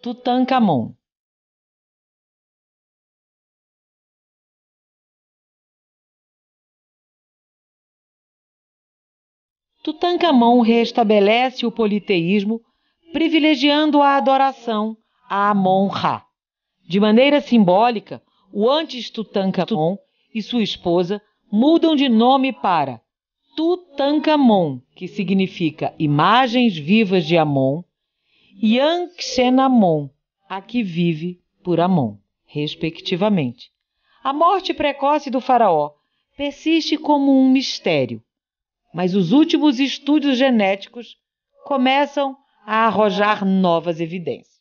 Tutancamon Tutancamon restabelece o politeísmo, privilegiando a adoração a Amon-Ra. De maneira simbólica, o antes Tutancamon e sua esposa mudam de nome para Tutancamon, que significa Imagens Vivas de Amon, Yanxenamon, a que vive por Amon, respectivamente. A morte precoce do faraó persiste como um mistério, mas os últimos estudos genéticos começam a arrojar novas evidências.